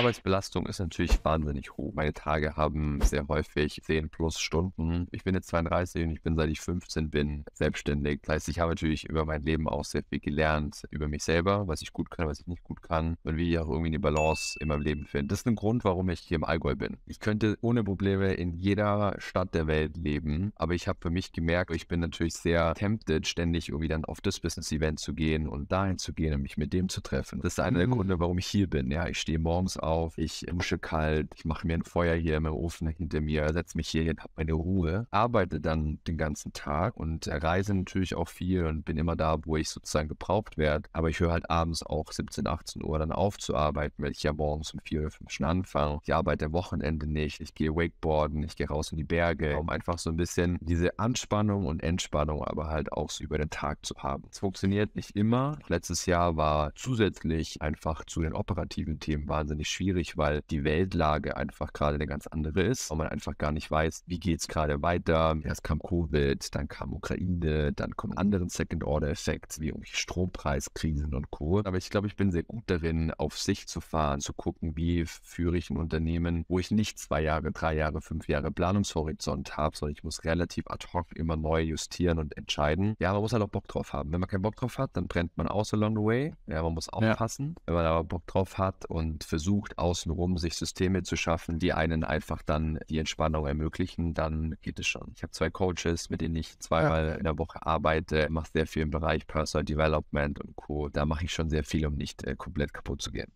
Arbeitsbelastung ist natürlich wahnsinnig hoch. Meine Tage haben sehr häufig 10 plus Stunden. Ich bin jetzt 32 und ich bin seit ich 15 bin selbstständig. Das heißt, ich habe natürlich über mein Leben auch sehr viel gelernt, über mich selber, was ich gut kann, was ich nicht gut kann und wie ich auch irgendwie eine Balance in meinem Leben finde. Das ist ein Grund, warum ich hier im Allgäu bin. Ich könnte ohne Probleme in jeder Stadt der Welt leben, aber ich habe für mich gemerkt, ich bin natürlich sehr tempted, ständig irgendwie dann auf das Business-Event zu gehen und dahin zu gehen und mich mit dem zu treffen. Das ist einer der mhm. Gründe, warum ich hier bin. Ja, ich stehe morgens auf auf, ich dusche kalt, ich mache mir ein Feuer hier im Ofen hinter mir, setze mich hier hin, habe meine Ruhe, arbeite dann den ganzen Tag und reise natürlich auch viel und bin immer da, wo ich sozusagen gebraucht werde. Aber ich höre halt abends auch 17, 18 Uhr dann auf zu arbeiten, weil ich ja morgens um 4 oder 5 schon anfange. Ich arbeite am Wochenende nicht, ich gehe Wakeboarden, ich gehe raus in die Berge, um einfach so ein bisschen diese Anspannung und Entspannung aber halt auch so über den Tag zu haben. Es funktioniert nicht immer. Letztes Jahr war zusätzlich einfach zu den operativen Themen wahnsinnig schwierig, weil die Weltlage einfach gerade eine ganz andere ist und man einfach gar nicht weiß, wie geht es gerade weiter. Erst kam Covid, dann kam Ukraine, dann kommen andere Second-Order-Effekte wie irgendwelche Strompreiskrisen und Co. Aber ich glaube, ich bin sehr gut darin, auf sich zu fahren, zu gucken, wie führe ich ein Unternehmen, wo ich nicht zwei Jahre, drei Jahre, fünf Jahre Planungshorizont habe, sondern ich muss relativ ad hoc immer neu justieren und entscheiden. Ja, man muss halt auch Bock drauf haben. Wenn man keinen Bock drauf hat, dann brennt man aus along the way. Ja, man muss aufpassen. Ja. Wenn man aber Bock drauf hat und versucht, versucht, außenrum sich Systeme zu schaffen, die einen einfach dann die Entspannung ermöglichen, dann geht es schon. Ich habe zwei Coaches, mit denen ich zweimal ja. in der Woche arbeite, mache sehr viel im Bereich Personal Development und Co. Da mache ich schon sehr viel, um nicht äh, komplett kaputt zu gehen.